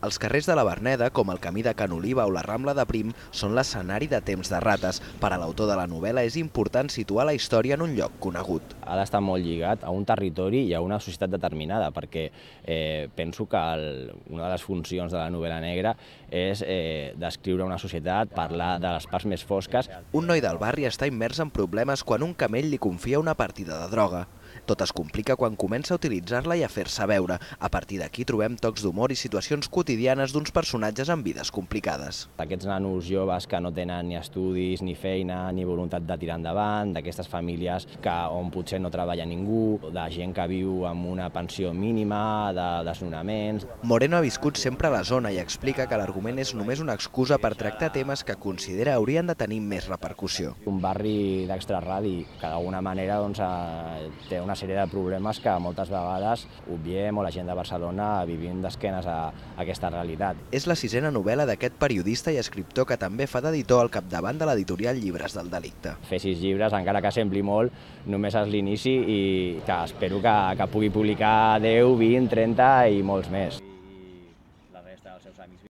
Els carrers de la Verneda, com el camí de Can Oliva o la Rambla de Prim, són l'escenari de temps de rates. Per a l'autor de la novel·la és important situar la història en un lloc conegut. Ha d'estar molt lligat a un territori i a una societat determinada, perquè eh, penso que el, una de les funcions de la novel·la negra és eh, descriure una societat, parlar de les parts més fosques. Un noi del barri està immers en problemes quan un camell li confia una partida de droga. Tot es complica quan comença a utilitzar-la i a fer-se veure. A partir d'aquí trobem tocs d'humor i situacions quotidianes d'uns personatges amb vides complicades. Aquests nanos joves que no tenen ni estudis, ni feina, ni voluntat de tirar endavant, d'aquestes famílies que on potser no treballa ningú, de gent que viu amb una pensió mínima, de desnonaments... Moreno ha viscut sempre a la zona i explica que l'argument és només una excusa per tractar temes que considera haurien de tenir més repercussió. Un barri d'extraradi que d'alguna manera doncs, eh, té una sèrie de problemes que moltes vegades obviem o la gent de Barcelona vivim d'esquenes a, a aquesta realitat. És la sisena novel·la d'aquest periodista i escriptor que també fa d'editor al capdavant de l'editorial Llibres del Delicte. Fer sis llibres, encara que sembli molt, només és l'inici i que espero que, que pugui publicar 10, 20, 30 i molts més.